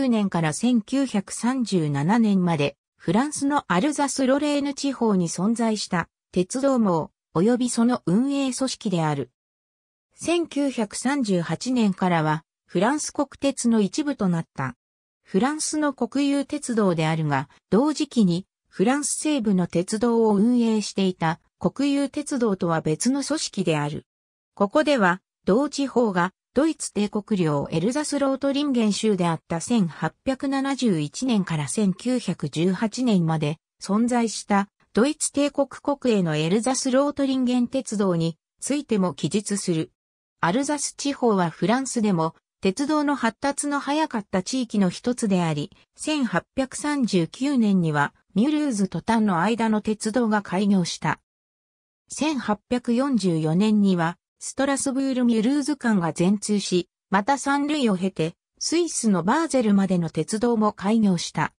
1939年から1937年まで、フランスのアルザス・ロレーヌ地方に存在した鉄道網及びその運営組織である。1938年からはフランス国鉄の一部となった。フランスの国有鉄道であるが、同時期にフランス西部の鉄道を運営していた国有鉄道とは別の組織である。ここでは、同地方がドイツ帝国領エルザスロートリンゲン州であった1871年から1918年まで存在したドイツ帝国国営のエルザスロートリンゲン鉄道についても記述する。アルザス地方はフランスでも鉄道の発達の早かった地域の一つであり、1839年にはミュルーズとタンの間の鉄道が開業した。1844年にはストラスブール・ミュルーズ間が全通し、また三類を経て、スイスのバーゼルまでの鉄道も開業した。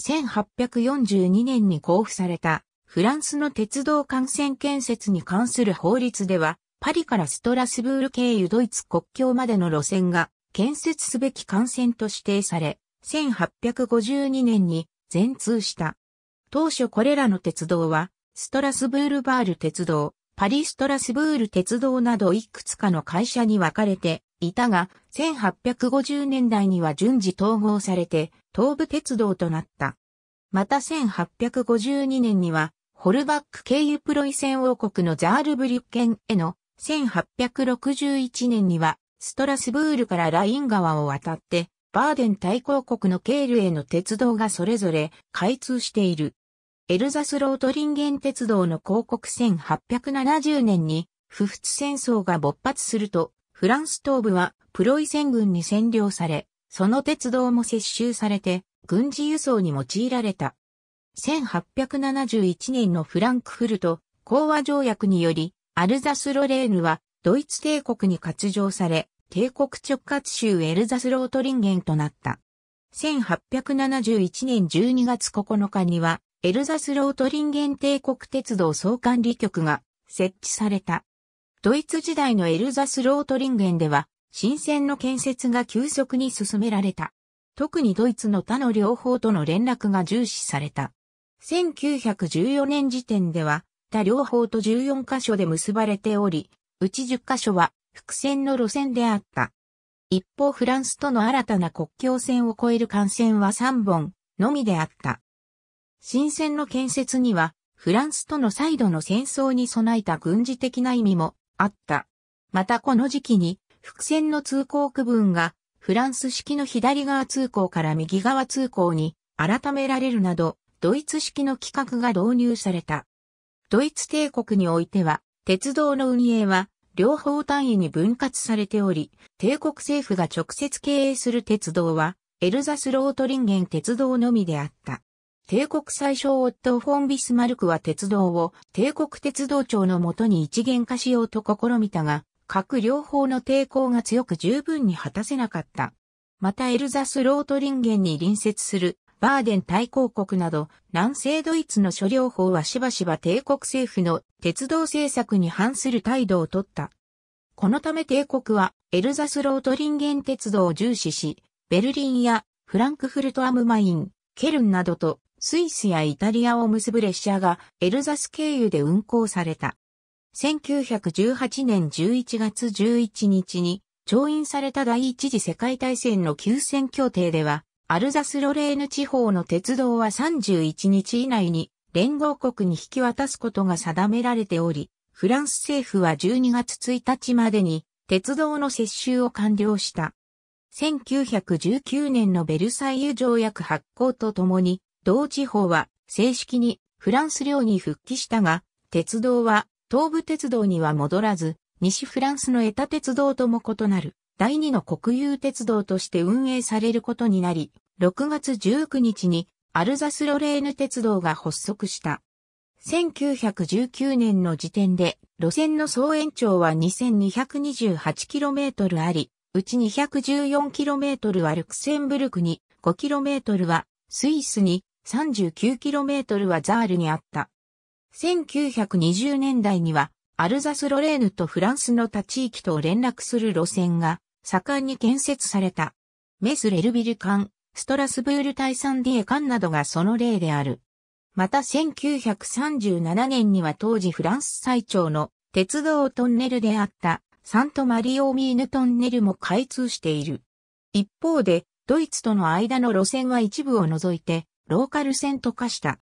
1842年に交付された、フランスの鉄道幹線建設に関する法律では、パリからストラスブール経由ドイツ国境までの路線が建設すべき幹線と指定され、1852年に全通した。当初これらの鉄道は、ストラスブールバール鉄道、パリストラスブール鉄道などいくつかの会社に分かれていたが、1850年代には順次統合されて、東武鉄道となった。また1852年には、ホルバック経由プロイセン王国のザールブリュッケンへの、1861年には、ストラスブールからライン川を渡って、バーデン大公国のケールへの鉄道がそれぞれ開通している。エルザスロートリンゲン鉄道の広告1870年に、不仏戦争が勃発すると、フランス東部はプロイセン軍に占領され、その鉄道も接収されて、軍事輸送に用いられた。1871年のフランクフルト講和条約により、アルザスロレーヌはドイツ帝国に割譲され、帝国直轄州エルザスロートリンゲンとなった。1871年12月9日には、エルザスロートリンゲン帝国鉄道総管理局が設置された。ドイツ時代のエルザスロートリンゲンでは、新線の建設が急速に進められた。特にドイツの他の両方との連絡が重視された。1914年時点では、他両方と14カ所で結ばれており、うち10カ所は伏線の路線であった。一方フランスとの新たな国境線を越える幹線は3本のみであった。新線の建設には、フランスとの再度の戦争に備えた軍事的な意味もあった。またこの時期に、伏線の通行区分が、フランス式の左側通行から右側通行に改められるなど、ドイツ式の規格が導入された。ドイツ帝国においては、鉄道の運営は、両方単位に分割されており、帝国政府が直接経営する鉄道は、エルザスロートリンゲン鉄道のみであった。帝国最小オットフォン・ビスマルクは鉄道を帝国鉄道庁のもとに一元化しようと試みたが、各両方の抵抗が強く十分に果たせなかった。またエルザス・ロートリンゲンに隣接するバーデン大公国など南西ドイツの諸両法はしばしば帝国政府の鉄道政策に反する態度をとった。このため帝国はエルザス・ロートリンゲン鉄道を重視し、ベルリンやフランクフルト・アムマイン、ケルンなどとスイスやイタリアを結ぶ列車がエルザス経由で運行された。1918年11月11日に調印された第一次世界大戦の休戦協定では、アルザス・ロレーヌ地方の鉄道は31日以内に連合国に引き渡すことが定められており、フランス政府は12月1日までに鉄道の接収を完了した。1919年のベルサイユ条約発行とともに、同地方は正式にフランス領に復帰したが、鉄道は東部鉄道には戻らず、西フランスのエタ鉄道とも異なる第二の国有鉄道として運営されることになり、6月19日にアルザスロレーヌ鉄道が発足した。1919年の時点で路線の総延長は 2228km あり、うち 214km はルクセンブルクに、5km はスイスに、39km はザールにあった。1920年代には、アルザス・ロレーヌとフランスの他地域と連絡する路線が盛んに建設された。メス・レルビル間、ストラスブール対サンディエ間などがその例である。また1937年には当時フランス最長の鉄道トンネルであったサントマリオミーヌトンネルも開通している。一方で、ドイツとの間の路線は一部を除いて、ローカル線と化した。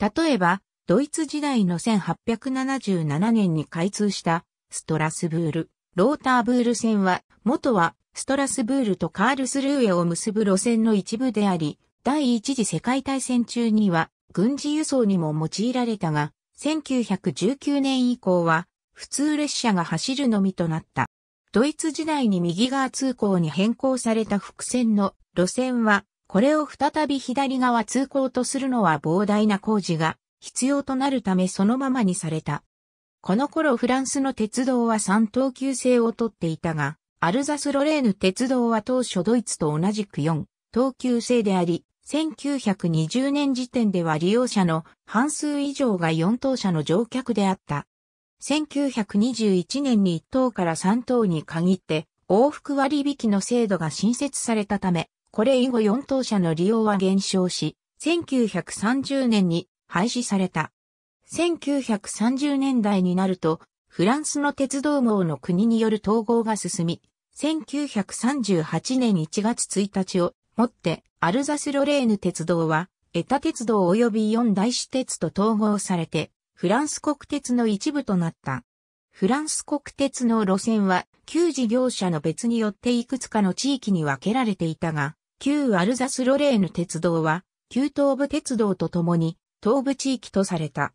例えば、ドイツ時代の1877年に開通したストラスブール、ローターブール線は、元はストラスブールとカールスルーエを結ぶ路線の一部であり、第一次世界大戦中には軍事輸送にも用いられたが、1919年以降は普通列車が走るのみとなった。ドイツ時代に右側通行に変更された伏線の路線はこれを再び左側通行とするのは膨大な工事が必要となるためそのままにされた。この頃フランスの鉄道は3等級制をとっていたが、アルザス・ロレーヌ鉄道は当初ドイツと同じく4等級制であり、1920年時点では利用者の半数以上が4等車の乗客であった。1921年に1等から3等に限って往復割引の制度が新設されたため、これ以後4等車の利用は減少し、1930年に廃止された。1930年代になると、フランスの鉄道網の国による統合が進み、1938年1月1日をもってアルザスロレーヌ鉄道は、エタ鉄道及び四大市鉄と統合されて、フランス国鉄の一部となった。フランス国鉄の路線は、旧事業者の別によっていくつかの地域に分けられていたが、旧アルザス・ロレーヌ鉄道は、旧東部鉄道とともに、東部地域とされた。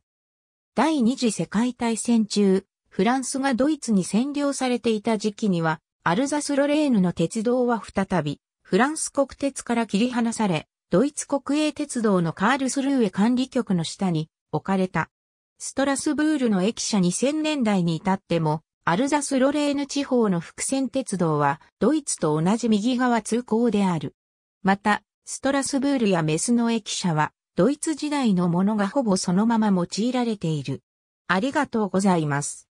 第二次世界大戦中、フランスがドイツに占領されていた時期には、アルザス・ロレーヌの鉄道は再び、フランス国鉄から切り離され、ドイツ国営鉄道のカールスルーエ管理局の下に置かれた。ストラスブールの駅舎2000年代に至っても、アルザス・ロレーヌ地方の伏線鉄道は、ドイツと同じ右側通行である。また、ストラスブールやメスの駅舎は、ドイツ時代のものがほぼそのまま用いられている。ありがとうございます。